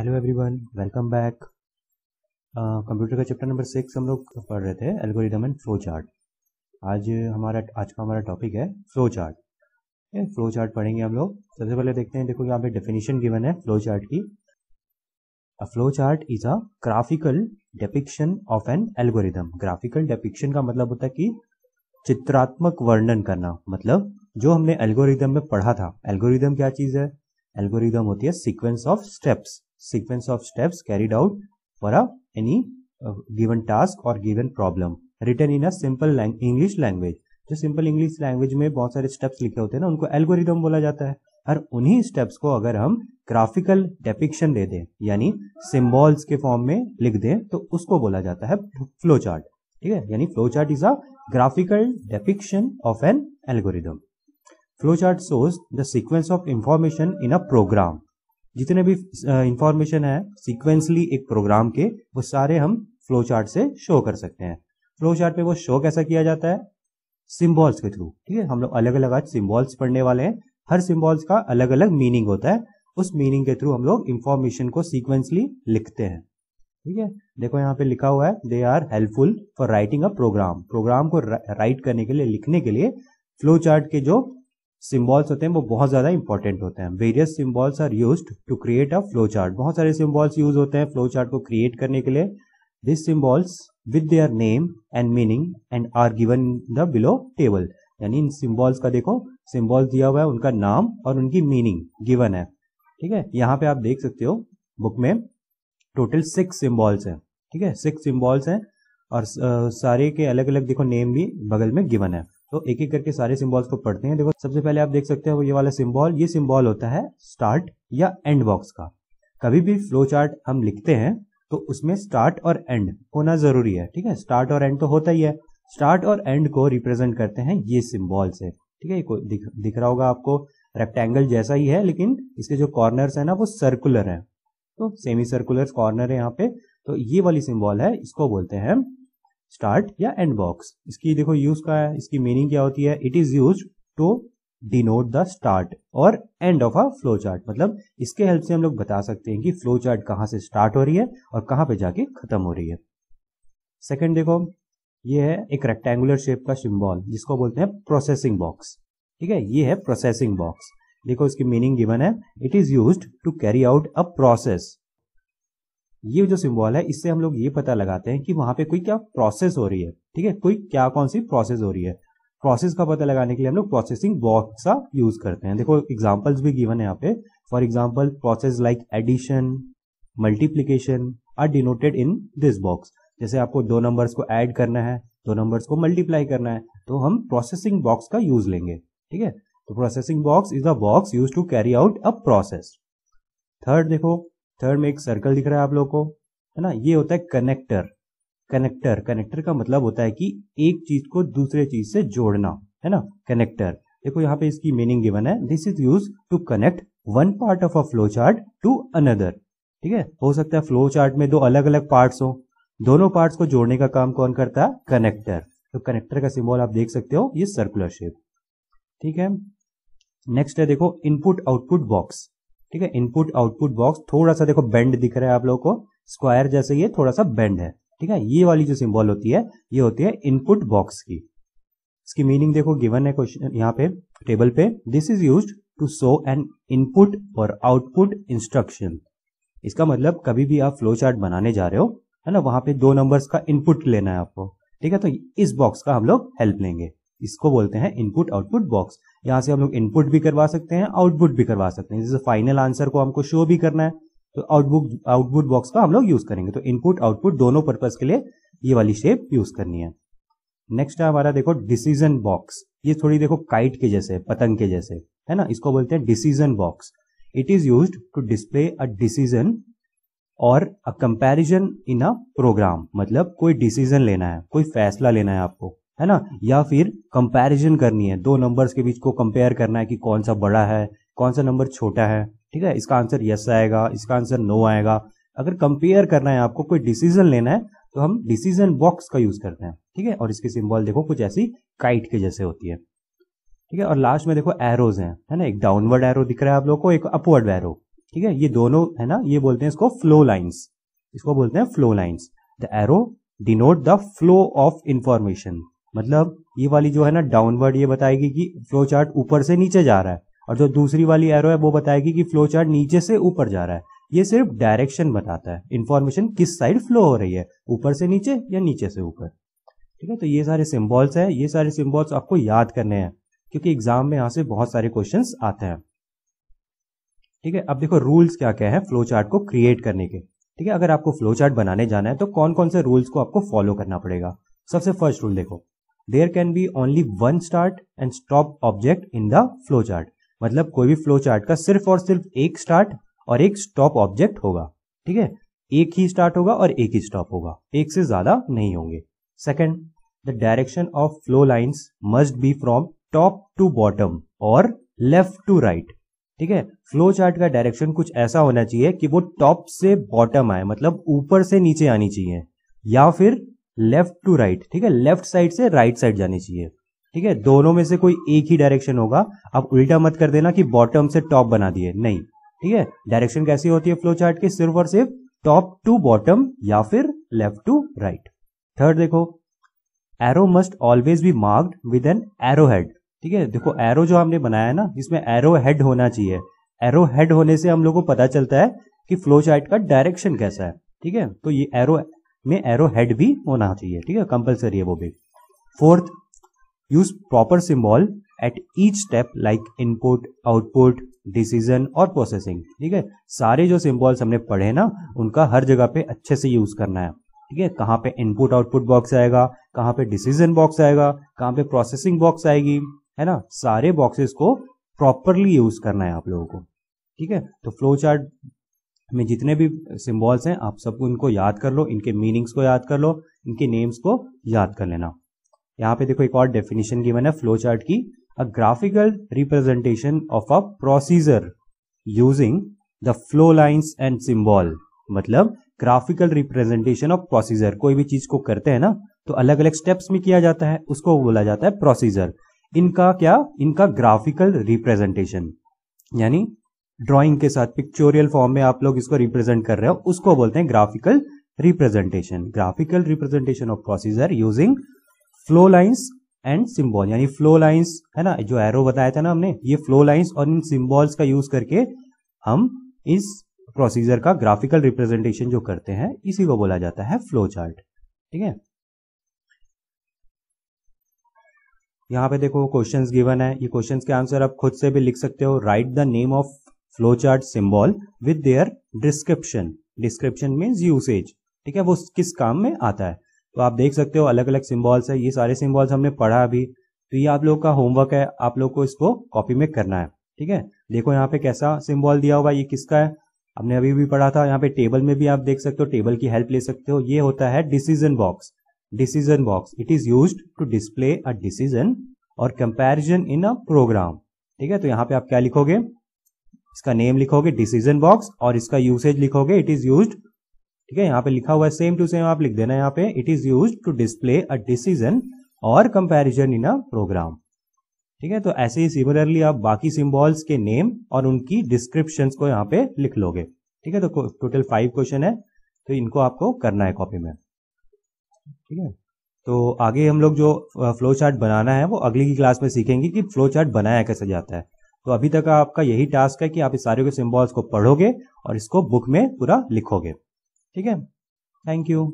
hello everyone welcome back computer का chapter number six हम लोग पढ़ रहे थे एल्गोरिदम एंड फ्लो चार्ट आज हमारा आज का हमारा टॉपिक है फ्लो चार्ट फ्लो चार्ट पढ़ेंगे हम लोग सबसे पहले देखते हैं देखो यहाँ पे डेफिनेशन गिवन है फ्लो चार्ट की a flow chart is a graphical depiction of an algorithm graphical depiction का मतलब होता है कि चित्रात्मक वर्णन करना मतलब जो हमने एल्गोरिदम में पढ़ा था एल्गोरिदम क्या चीज है एल्गोरिदम होती है sequence of steps sequence of steps carried out for a, any uh, given task or given problem written in a simple lang English language जो सिंपल इंग्लिश लैंग्वेज में बहुत सारे स्टेप्स लिखे होते हैं ना उनको एल्गोरिदम बोला जाता है और उन्हीं स्टेप्स को अगर हम ग्राफिकल डेपिक्शन दे दें यानी सिम्बॉल्स के फॉर्म में लिख दें तो उसको बोला जाता है फ्लो चार्ट ठीक है यानी flow chart is a graphical depiction of an algorithm flow chart shows the sequence of information in a program जितने भी इंफॉर्मेशन है सिक्वेंसली एक प्रोग्राम के वो सारे हम फ्लो चार्ट से शो कर सकते हैं फ्लो चार्ट पे वो शो कैसा किया जाता है सिम्बॉल्स के थ्रू ठीक है हम लोग अलग अलग आज सिम्बॉल्स पढ़ने वाले हैं हर सिम्बॉल्स का अलग अलग मीनिंग होता है उस मीनिंग के थ्रू हम लोग इंफॉर्मेशन को सीक्वेंसली लिखते हैं ठीक है देखो यहाँ पे लिखा हुआ है they are helpful for writing a program program को राइट करने के लिए लिखने के लिए फ्लो चार्ट के जो सिम्बॉल्स होते हैं वो बहुत ज़्यादा इंपॉर्टेंट होते हैं various symbols are use to create a flow chart बहुत सारे सिम्बॉल्स यूज होते हैं फ्लो चार्ट को क्रिएट करने के लिए this symbols with their name and meaning and are given the below table यानी इन सिम्बॉल्स का देखो सिम्बॉल्स दिया हुआ है उनका नाम और उनकी मीनिंग गिवन है ठीक है यहाँ पे आप देख सकते हो बुक में टोटल सिक्स सिम्बॉल्स हैं ठीक है सिक्स सिम्बॉल्स हैं और सारे के अलग अलग देखो नेम भी बगल में गिवन है तो एक एक करके सारे सिम्बॉल्स को पढ़ते हैं देखो सबसे पहले आप देख सकते हो ये वाला सिम्बॉल ये सिम्बॉल होता है स्टार्ट या एंड बॉक्स का कभी भी फ्लो चार्ट हम लिखते हैं तो उसमें स्टार्ट और एंड होना जरूरी है ठीक है स्टार्ट और एंड तो होता ही है स्टार्ट और एंड को रिप्रेजेंट करते हैं ये सिम्बॉल से ठीक है ये दिख, दिख रहा होगा आपको रेक्टेंगल जैसा ही है लेकिन इसके जो कॉर्नर है ना वो सर्कुलर है तो सेमी सर्कुलर कॉर्नर है यहाँ पे तो ये वाली सिम्बॉल है इसको बोलते हैं स्टार्ट या एंड बॉक्स इसकी देखो यूज का है इसकी मीनिंग क्या होती है it is use to denote the start और end of a flow chart मतलब इसके हेल्प से हम लोग बता सकते हैं कि फ्लो चार्ट कहां से स्टार्ट हो रही है और कहां पे जाके खत्म हो रही है सेकेंड देखो ये है एक रेक्टेंगुलर शेप का सिम्बॉल जिसको बोलते हैं प्रोसेसिंग बॉक्स ठीक है ये है प्रोसेसिंग बॉक्स देखो इसकी मीनिंग गिवन है it is use to carry out a process ये जो सिम्बॉल है इससे हम लोग ये पता लगाते हैं कि वहां पे कोई क्या प्रोसेस हो रही है ठीक है कोई क्या कौन सी प्रोसेस हो रही है प्रोसेस का पता लगाने के लिए हम लोग प्रोसेसिंग बॉक्स का यूज करते हैं देखो एग्जाम्पल्स भी गिवन है यहाँ पे for example process like addition multiplication are denoted in this box जैसे आपको दो नंबर्स को ऐड करना है दो नंबर्स को मल्टीप्लाई करना है तो हम प्रोसेसिंग बॉक्स का यूज लेंगे ठीक है तो processing box is a box use to carry out a process third देखो थर्ड में एक सर्कल दिख रहा है आप लोग को है ना ये होता है कनेक्टर कनेक्टर कनेक्टर का मतलब होता है कि एक चीज को दूसरे चीज से जोड़ना है ना कनेक्टर देखो यहाँ पे इसकी मीनिंग गिवन है this is use to connect one part of a flow chart to another ठीक है हो सकता है फ्लो चार्ट में दो अलग अलग पार्ट हो दोनों पार्ट को जोड़ने का काम कौन करता है कनेक्टर तो कनेक्टर का सिंबल आप देख सकते हो ये सर्कुलर शेप ठीक है नेक्स्ट है देखो इनपुट आउटपुट बॉक्स ठीक है इनपुट आउटपुट बॉक्स थोड़ा सा देखो बेंड दिख रहा है आप लोगों को स्क्वायर जैसे ये थोड़ा सा बेंड है ठीक है ये वाली जो सिंबल होती है ये होती है इनपुट बॉक्स की इसकी मीनिंग देखो गिवन है क्वेश्चन यहाँ पे टेबल पे this is use to show an input और आउटपुट इंस्ट्रक्शन इसका मतलब कभी भी आप फ्लो चार्ट बनाने जा रहे हो है ना वहां पे दो नंबर्स का इनपुट लेना है आपको ठीक है तो इस बॉक्स का हम लोग हेल्प लेंगे इसको बोलते हैं इनपुट आउटपुट बॉक्स यहां से हम लोग इनपुट भी करवा सकते हैं आउटपुट भी करवा सकते हैं जैसे फाइनल आंसर को हमको शो भी करना है तो आउटपुट आउटपुट बॉक्स का हम लोग यूज करेंगे तो इनपुट आउटपुट दोनों पर्पज के लिए ये वाली शेप यूज करनी है नेक्स्ट है हमारा देखो डिसीजन बॉक्स ये थोड़ी देखो काइट के जैसे पतंग के जैसे है ना इसको बोलते हैं decision box it is use to display a decision और a comparison in a programme मतलब कोई डिसीजन लेना है कोई फैसला लेना है आपको है ना या फिर कंपैरिजन करनी है दो नंबर्स के बीच को कंपेयर करना है कि कौन सा बड़ा है कौन सा नंबर छोटा है ठीक है इसका आंसर यस आएगा इसका आंसर नो आएगा अगर कंपेयर करना है आपको कोई डिसीजन लेना है तो हम डिसीजन बॉक्स का यूज करते हैं ठीक है और इसकी सिंबल देखो कुछ ऐसी काइट के जैसे होती है ठीक है और लास्ट में देखो एरोज हैं है ना एक डाउनवर्ड एरो दिख रहा है आप लोगों को एक अपवर्ड एरो ठीक है ये दोनों है ना ये बोलते हैं इसको फ्लो लाइन्स इसको बोलते हैं flow lines the arrow denote the flow of information मतलब ये वाली जो है ना डाउनवर्ड ये बताएगी कि फ्लो चार्ट ऊपर से नीचे जा रहा है और जो दूसरी वाली एरो है वो बताएगी कि फ्लो चार्ट नीचे से ऊपर जा रहा है ये सिर्फ डायरेक्शन बताता है इन्फॉर्मेशन किस साइड फ्लो हो रही है ऊपर से नीचे या नीचे से ऊपर ठीक है तो ये सारे सिम्बॉल्स है ये सारे सिम्बॉल्स आपको याद करने हैं क्योंकि एग्जाम में यहां से बहुत सारे क्वेश्चन आते हैं ठीक है अब देखो रूल्स क्या क्या है फ्लो चार्ट को क्रिएट करने के ठीक है अगर आपको फ्लो चार्ट बनाने जाना है तो कौन कौन से रूल्स को आपको फॉलो करना पड़ेगा सबसे फर्स्ट रूल देखो there can be only one start and stop object in the flow chart मतलब कोई भी फ्लो चार्ट का सिर्फ और सिर्फ एक स्टार्ट और एक स्टॉप ऑब्जेक्ट होगा ठीक है एक ही स्टार्ट होगा और एक ही स्टॉप होगा एक से ज्यादा नहीं होंगे second the direction of flow lines must be from top to bottom और लेफ्ट टू राइट ठीक है फ्लो चार्ट का डायरेक्शन कुछ ऐसा होना चाहिए कि वो टॉप से बॉटम आए मतलब ऊपर से नीचे आनी चाहिए या फिर लेफ्ट टू राइट ठीक है लेफ्ट साइड से राइट right साइड जानी चाहिए ठीक है दोनों में से कोई एक ही डायरेक्शन होगा अब उल्टा मत कर देना कि बॉटम से टॉप बना दिए नहीं ठीक है डायरेक्शन कैसी होती है फ्लो चार्ट की सिर्फ और सिर्फ टॉप टू बॉटम या फिर लेफ्ट टू राइट थर्ड देखो arrow must always be marked with an arrow head ठीक है देखो एरो जो हमने बनाया ना इसमें एरो हेड होना चाहिए एरो हेड होने से हम लोग को पता चलता है कि फ्लो चार्ट का डायरेक्शन कैसा है ठीक है तो ये एरो में एरो हेड भी होना चाहिए ठीक है कंपल्सरी है वो भी fourth use proper symbol at each step like input output decision और प्रोसेसिंग ठीक है सारे जो सिम्बॉल्स हमने पढ़े ना उनका हर जगह पे अच्छे से यूज करना है ठीक है कहाँ पे इनपुट आउटपुट बॉक्स आएगा कहाँ पे डिसीजन बॉक्स आएगा कहाँ पे प्रोसेसिंग बॉक्स आएगी है ना सारे बॉक्सेस को प्रॉपरली यूज करना है आप लोगों को ठीक है तो फ्लो चार्ट में जितने भी सिम्बॉल्स हैं आप सबको इनको याद कर लो इनके मीनिंग्स को याद कर लो इनके नेम्स को याद कर लेना यहाँ पे देखो एक और डेफिनेशन की मैंने फ्लो चार्ट की a graphical representation of a procedure using the flow lines and symbol मतलब ग्राफिकल रिप्रेजेंटेशन ऑफ प्रोसीजर कोई भी चीज को करते हैं ना तो अलग अलग स्टेप्स में किया जाता है उसको बोला जाता है प्रोसीजर इनका क्या इनका ग्राफिकल रिप्रेजेंटेशन यानी ड्राइंग के साथ पिक्चोरियल फॉर्म में आप लोग इसको रिप्रेजेंट कर रहे हो उसको बोलते हैं graphical representation graphical representation of procedure using flow lines and symbol यानी फ्लो लाइन्स है ना जो एरो बताया था ना हमने ये फ्लो लाइन्स और इन सिम्बॉल्स का यूज करके हम इस प्रोसीजर का ग्राफिकल रिप्रेजेंटेशन जो करते हैं इसी को बोला जाता है फ्लो चार्ट ठीक है यहाँ पे देखो क्वेश्चंस गिवन है ये क्वेश्चंस के आंसर आप खुद से भी लिख सकते हो write the name of flowchart symbol with their description description means usage ठीक है वो किस काम में आता है तो आप देख सकते हो अलग अलग सिम्बॉल्स है ये सारे सिम्बॉल्स हमने पढ़ा अभी तो ये आप लोगों का होमवर्क है आप लोग को इसको कॉपी में करना है ठीक है देखो यहाँ पे कैसा सिम्बॉल दिया हुआ ये किसका है हमने अभी भी पढ़ा था यहाँ पे टेबल में भी आप देख सकते हो टेबल की हेल्प ले सकते हो ये होता है decision box decision box it is use to display a decision और कंपेरिजन इन अ प्रोग्राम ठीक है तो यहाँ पे आप क्या लिखोगे इसका नेम लिखोगे डिसीजन बॉक्स और इसका यूसेज लिखोगे इट इज यूज ठीक है यहाँ पे लिखा हुआ है सेम टू सेम आप लिख देना यहाँ पे it is use to display a decision और कंपेरिजन इन अ प्रोग्राम ठीक है तो ऐसे ही सिमिलरली आप बाकी सिम्बॉल्स के नेम और उनकी डिस्क्रिप्शन को यहाँ पे लिख लोगे ठीक है तो टोटल फाइव क्वेश्चन है तो इनको आपको करना है कॉपी में ठीक है तो आगे हम लोग जो फ्लो चार्ट बनाना है वो अगली की क्लास में सीखेंगे कि फ्लो चार्ट बनाया कैसे जाता है तो अभी तक आपका यही टास्क है कि आप इस सारे के सिंबल्स को पढ़ोगे और इसको बुक में पूरा लिखोगे ठीक है थैंक यू